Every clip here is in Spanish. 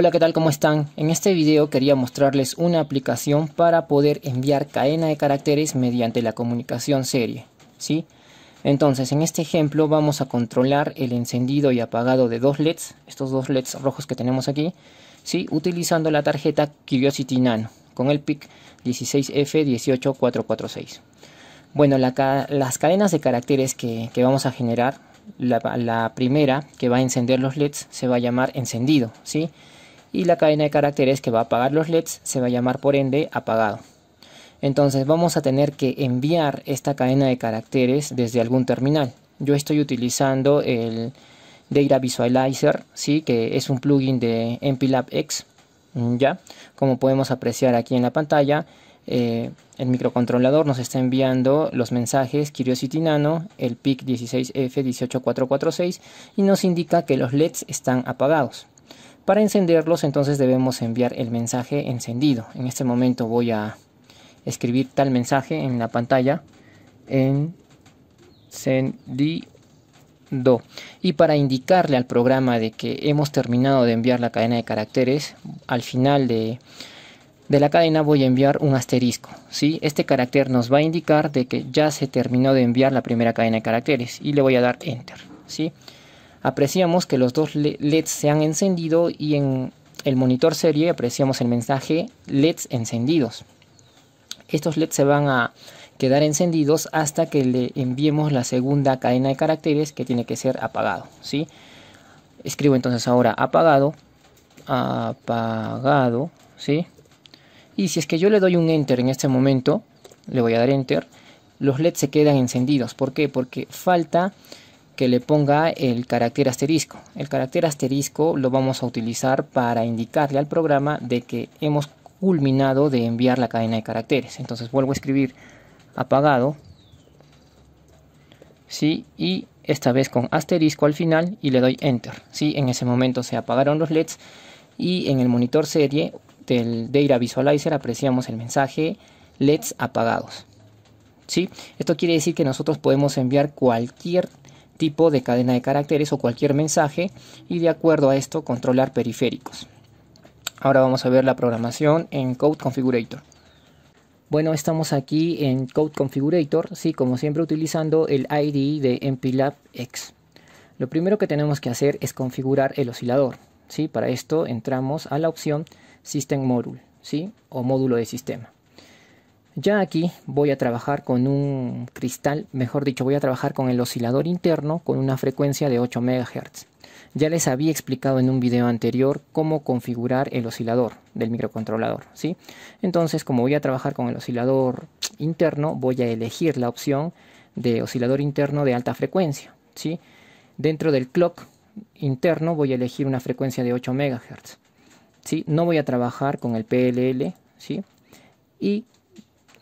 Hola, ¿qué tal? ¿Cómo están? En este video quería mostrarles una aplicación para poder enviar cadena de caracteres mediante la comunicación serie, ¿sí? Entonces, en este ejemplo vamos a controlar el encendido y apagado de dos LEDs, estos dos LEDs rojos que tenemos aquí, ¿sí? Utilizando la tarjeta Curiosity Nano con el PIC 16F18446. Bueno, las cadenas de caracteres que, vamos a generar, la, primera que va a encender los LEDs se va a llamar encendido, ¿sí? y la cadena de caracteres que va a apagar los LEDs se va a llamar por ende apagado. Entonces vamos a tener que enviar esta cadena de caracteres desde algún terminal. Yo estoy utilizando el Data Visualizer, ¿sí? que es un plugin de MPLAB X. Mm, ¿ya? Como podemos apreciar aquí en la pantalla, eh, el microcontrolador nos está enviando los mensajes Curiosity Nano, el PIC 16F18446 y nos indica que los LEDs están apagados. Para encenderlos entonces debemos enviar el mensaje encendido. En este momento voy a escribir tal mensaje en la pantalla. Encendido. Y para indicarle al programa de que hemos terminado de enviar la cadena de caracteres, al final de, la cadena voy a enviar un asterisco. ¿sí? Este carácter nos va a indicar de que ya se terminó de enviar la primera cadena de caracteres y le voy a dar enter. ¿sí? apreciamos que los dos LEDs e se han encendido y en el monitor serie apreciamos el mensaje LEDs encendidos. Estos LEDs se van a quedar encendidos hasta que le enviemos la segunda cadena de caracteres que tiene que ser apagado. ¿sí? Escribo entonces ahora apagado, apagado, ¿sí? Y si es que yo le doy un enter en este momento, le voy a dar enter, los LEDs se quedan encendidos. ¿Por qué? Porque falta que le ponga el carácter asterisco. El carácter asterisco lo vamos a utilizar para indicarle al programa de que hemos culminado de enviar la cadena de caracteres. Entonces vuelvo a escribir apagado, sí, y esta vez con asterisco al final y le doy enter. Sí, en ese momento se apagaron los LEDs y en el monitor serie del Data Visualizer apreciamos el mensaje LEDs apagados. ¿Sí? Esto quiere decir que nosotros podemos enviar cualquier tipo de cadena de caracteres o cualquier mensaje y de acuerdo a esto controlar periféricos. Ahora vamos a ver la programación en Code Configurator. Bueno, estamos aquí en Code Configurator, sí, como siempre utilizando el ID de MPLAB X. Lo primero que tenemos que hacer es configurar el oscilador, ¿sí? Para esto entramos a la opción System Module, ¿sí? O módulo de sistema. Ya aquí voy a trabajar con un cristal, mejor dicho, voy a trabajar con el oscilador interno con una frecuencia de 8 MHz. Ya les había explicado en un video anterior cómo configurar el oscilador del microcontrolador, ¿sí? Entonces, como voy a trabajar con el oscilador interno, voy a elegir la opción de oscilador interno de alta frecuencia, ¿sí? Dentro del clock interno voy a elegir una frecuencia de 8 MHz, ¿sí? No voy a trabajar con el PLL, ¿sí? Y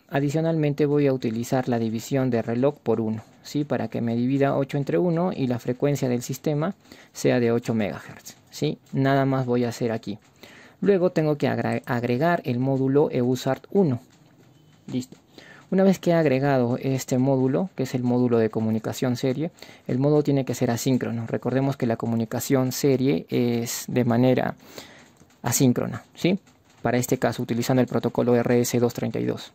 Adicionalmente voy a utilizar la división de reloj por 1, ¿sí? para que me divida 8 entre 1 y la frecuencia del sistema sea de 8 MHz. ¿sí? Nada más voy a hacer aquí. Luego tengo que agregar el módulo EUSART1. Listo. Una vez que he agregado este módulo, que es el módulo de comunicación serie, el módulo tiene que ser asíncrono. Recordemos que la comunicación serie es de manera asíncrona, ¿sí? Para este caso, utilizando el protocolo RS232.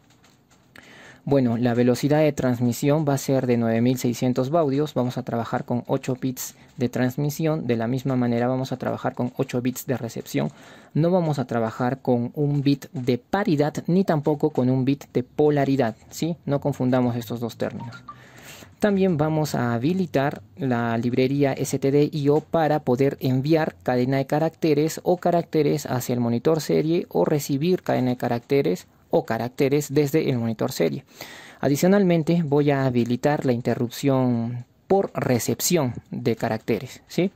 Bueno, la velocidad de transmisión va a ser de 9600 baudios, vamos a trabajar con 8 bits de transmisión, de la misma manera vamos a trabajar con 8 bits de recepción, no vamos a trabajar con un bit de paridad ni tampoco con un bit de polaridad, ¿sí? No confundamos estos dos términos. También vamos a habilitar la librería STDIO para poder enviar cadena de caracteres o caracteres hacia el monitor serie o recibir cadena de caracteres o caracteres desde el monitor serie. Adicionalmente voy a habilitar la interrupción por recepción de caracteres. ¿sí?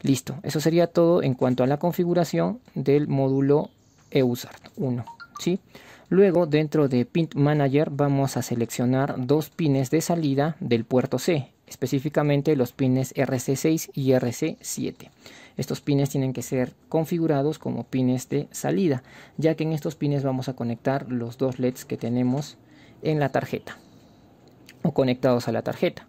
Listo, eso sería todo en cuanto a la configuración del módulo EUSART 1. ¿sí? Luego dentro de Pint Manager vamos a seleccionar dos pines de salida del puerto C específicamente los pines RC6 y RC7. Estos pines tienen que ser configurados como pines de salida, ya que en estos pines vamos a conectar los dos LEDs que tenemos en la tarjeta o conectados a la tarjeta.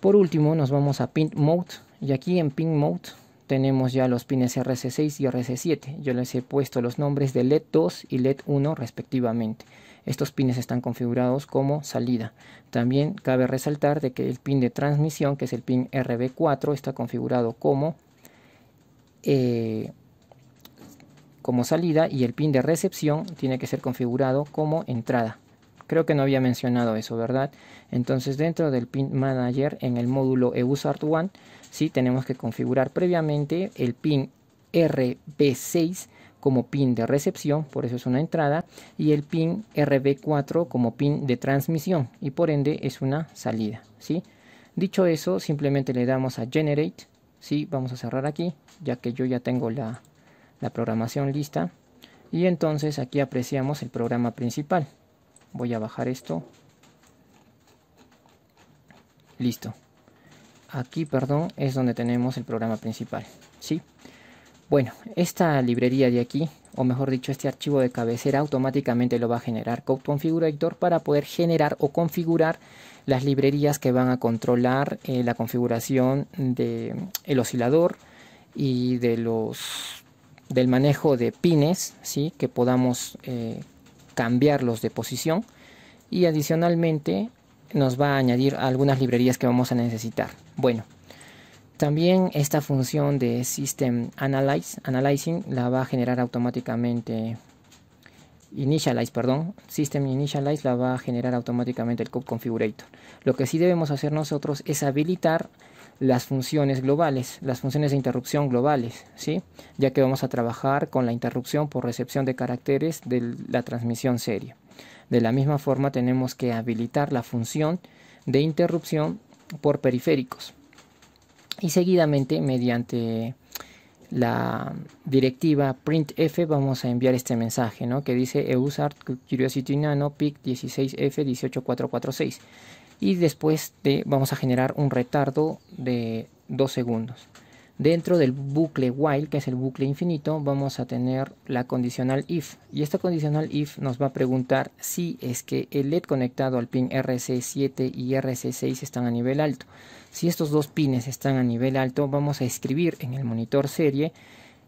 Por último nos vamos a Pin Mode y aquí en Pin Mode tenemos ya los pines RC6 y RC7. Yo les he puesto los nombres de LED 2 y LED 1 respectivamente. Estos pines están configurados como salida. También cabe resaltar de que el pin de transmisión, que es el pin RB4, está configurado como, eh, como salida y el pin de recepción tiene que ser configurado como entrada. Creo que no había mencionado eso, ¿verdad? Entonces dentro del Pin Manager en el módulo EUSART1, sí tenemos que configurar previamente el pin RB6 como pin de recepción, por eso es una entrada, y el pin RB4 como pin de transmisión y por ende es una salida. ¿sí? Dicho eso, simplemente le damos a Generate. ¿sí? Vamos a cerrar aquí, ya que yo ya tengo la, programación lista. Y entonces aquí apreciamos el programa principal. Voy a bajar esto. Listo. Aquí, perdón, es donde tenemos el programa principal. ¿sí? Bueno, esta librería de aquí, o mejor dicho, este archivo de cabecera automáticamente lo va a generar Code Configurator para poder generar o configurar las librerías que van a controlar eh, la configuración del oscilador y de los del manejo de pines, ¿sí? que podamos eh, cambiarlos de posición y adicionalmente nos va a añadir algunas librerías que vamos a necesitar. Bueno, también esta función de System Analyze, Analyzing la va a generar automáticamente Initialize, perdón, System Initialize la va a generar automáticamente el Code Configurator. Lo que sí debemos hacer nosotros es habilitar las funciones globales, las funciones de interrupción globales, ¿sí? ya que vamos a trabajar con la interrupción por recepción de caracteres de la transmisión serie. De la misma forma tenemos que habilitar la función de interrupción por periféricos y seguidamente mediante la directiva printf vamos a enviar este mensaje que dice eusart curiosity nano pic 16f 18446 y después de, vamos a generar un retardo de 2 segundos Dentro del bucle while, que es el bucle infinito, vamos a tener la condicional if. Y esta condicional if nos va a preguntar si es que el LED conectado al pin RC7 y RC6 están a nivel alto. Si estos dos pines están a nivel alto, vamos a escribir en el monitor serie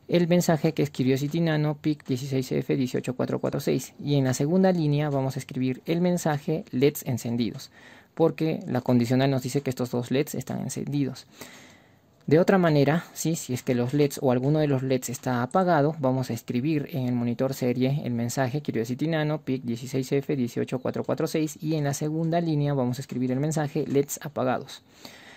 el mensaje que escribió Citinano PIC 16F18446. Y en la segunda línea vamos a escribir el mensaje LEDs encendidos, porque la condicional nos dice que estos dos LEDs están encendidos. De otra manera, ¿sí? si es que los LEDs o alguno de los LEDs está apagado, vamos a escribir en el monitor serie el mensaje Curiosity-Nano PIC 16F18446 y en la segunda línea vamos a escribir el mensaje LEDs apagados.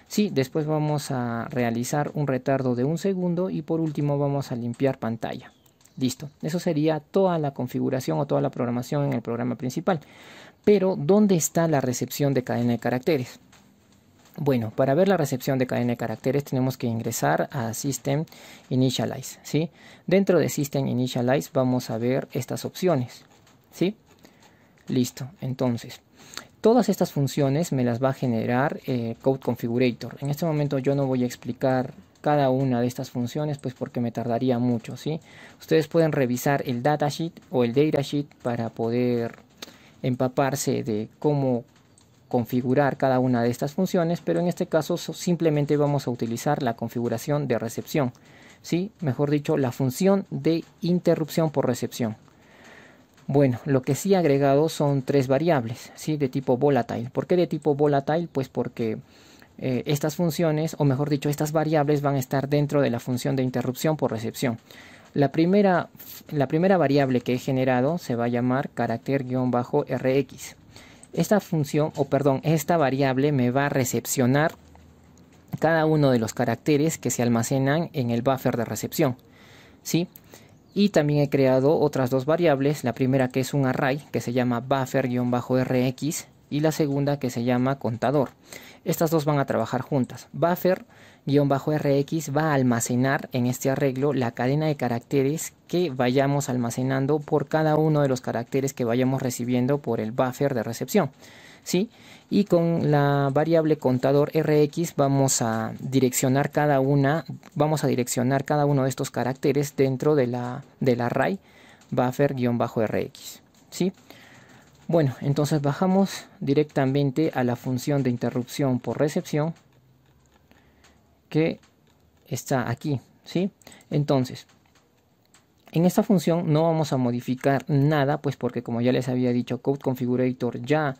Sí, después vamos a realizar un retardo de un segundo y por último vamos a limpiar pantalla. Listo, eso sería toda la configuración o toda la programación en el programa principal. Pero, ¿dónde está la recepción de cadena de caracteres? Bueno, para ver la recepción de cadena de caracteres tenemos que ingresar a System Initialize, ¿sí? Dentro de System Initialize vamos a ver estas opciones, ¿sí? Listo, entonces, todas estas funciones me las va a generar eh, Code Configurator. En este momento yo no voy a explicar cada una de estas funciones pues porque me tardaría mucho, ¿sí? Ustedes pueden revisar el datasheet o el datasheet para poder empaparse de cómo configurar cada una de estas funciones, pero en este caso simplemente vamos a utilizar la configuración de recepción, ¿sí? mejor dicho, la función de interrupción por recepción. Bueno, lo que sí he agregado son tres variables, ¿sí? de tipo volatile. ¿Por qué de tipo volatile? Pues porque eh, estas funciones, o mejor dicho, estas variables van a estar dentro de la función de interrupción por recepción. La primera, la primera variable que he generado se va a llamar carácter-rx. Esta función, o perdón, esta variable me va a recepcionar cada uno de los caracteres que se almacenan en el buffer de recepción. ¿sí? Y también he creado otras dos variables, la primera que es un array que se llama buffer-rx y la segunda que se llama contador. Estas dos van a trabajar juntas. Buffer bajo rx va a almacenar en este arreglo la cadena de caracteres que vayamos almacenando por cada uno de los caracteres que vayamos recibiendo por el buffer de recepción. ¿sí? Y con la variable contador rx vamos a direccionar cada una, vamos a direccionar cada uno de estos caracteres dentro de la, del array buffer-rx. ¿sí? Bueno, entonces bajamos directamente a la función de interrupción por recepción que está aquí, ¿sí? Entonces, en esta función no vamos a modificar nada, pues porque como ya les había dicho, Code Configurator ya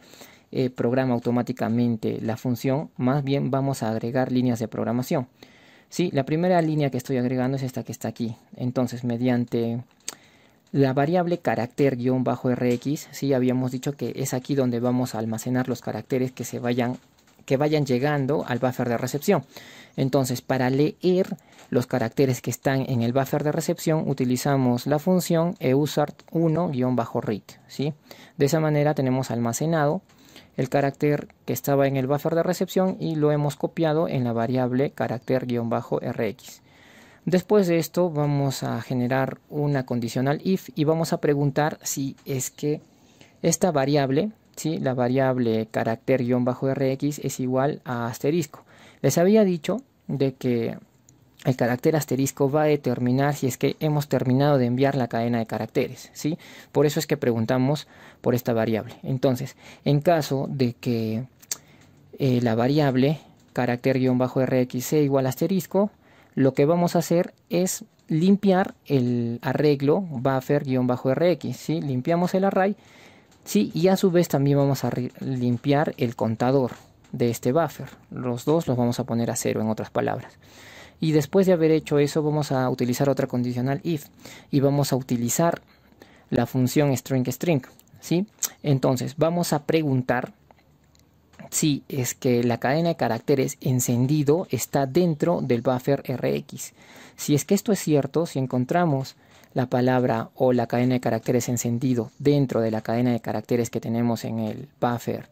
eh, programa automáticamente la función, más bien vamos a agregar líneas de programación. ¿Sí? La primera línea que estoy agregando es esta que está aquí. Entonces, mediante la variable carácter-rx, ¿sí? habíamos dicho que es aquí donde vamos a almacenar los caracteres que se vayan que vayan llegando al buffer de recepción. Entonces, para leer los caracteres que están en el buffer de recepción, utilizamos la función eusart1-read. ¿sí? De esa manera tenemos almacenado el carácter que estaba en el buffer de recepción y lo hemos copiado en la variable carácter-rx. Después de esto vamos a generar una condicional if y vamos a preguntar si es que esta variable la variable carácter-rx es igual a asterisco. Les había dicho de que el carácter asterisco va a determinar si es que hemos terminado de enviar la cadena de caracteres, ¿sí? Por eso es que preguntamos por esta variable. Entonces, en caso de que eh, la variable carácter-rx sea igual a asterisco, lo que vamos a hacer es limpiar el arreglo buffer-rx, ¿sí? Limpiamos el array y a su vez también vamos a limpiar el contador de este buffer. Los dos los vamos a poner a cero, en otras palabras. Y después de haber hecho eso, vamos a utilizar otra condicional if y vamos a utilizar la función string string, Entonces, vamos a preguntar si es que la cadena de caracteres encendido está dentro del buffer RX. Si es que esto es cierto, si encontramos la palabra o la cadena de caracteres encendido dentro de la cadena de caracteres que tenemos en el buffer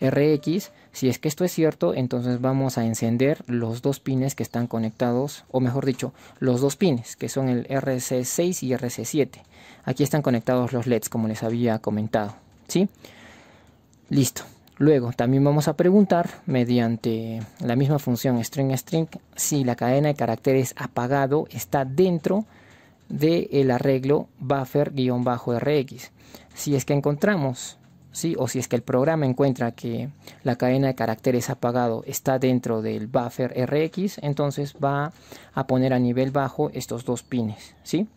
RX. Si es que esto es cierto, entonces vamos a encender los dos pines que están conectados, o mejor dicho, los dos pines que son el RC6 y RC7. Aquí están conectados los LEDs, como les había comentado. ¿Sí? Listo. Luego también vamos a preguntar mediante la misma función string string si la cadena de caracteres apagado está dentro de del el arreglo buffer-rx. Si es que encontramos, ¿sí? o si es que el programa encuentra que la cadena de caracteres apagado está dentro del buffer rx, entonces va a poner a nivel bajo estos dos pines. ¿sí?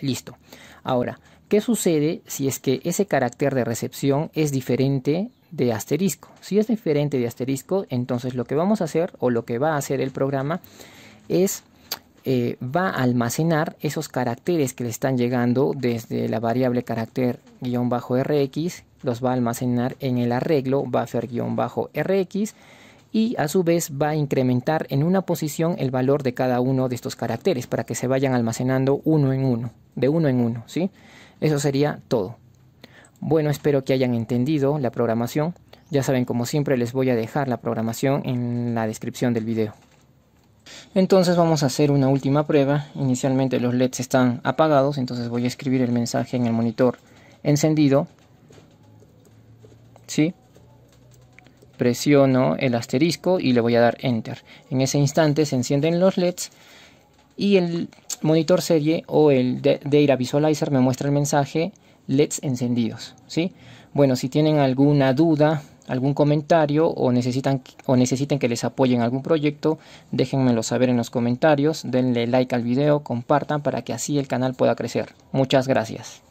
Listo. Ahora, ¿qué sucede si es que ese carácter de recepción es diferente de asterisco? Si es diferente de asterisco, entonces lo que vamos a hacer o lo que va a hacer el programa es eh, va a almacenar esos caracteres que le están llegando desde la variable carácter guión bajo rx, los va a almacenar en el arreglo buffer guión bajo rx y a su vez va a incrementar en una posición el valor de cada uno de estos caracteres para que se vayan almacenando uno en uno, de uno en uno, ¿sí? Eso sería todo. Bueno, espero que hayan entendido la programación. Ya saben, como siempre, les voy a dejar la programación en la descripción del video. Entonces vamos a hacer una última prueba. Inicialmente los LEDs están apagados, entonces voy a escribir el mensaje en el monitor encendido. ¿Sí? Presiono el asterisco y le voy a dar Enter. En ese instante se encienden los LEDs y el monitor serie o el Data Visualizer me muestra el mensaje LEDs encendidos. ¿sí? Bueno, si tienen alguna duda algún comentario o, necesitan, o necesiten que les apoyen algún proyecto, déjenmelo saber en los comentarios, denle like al video, compartan para que así el canal pueda crecer. Muchas gracias.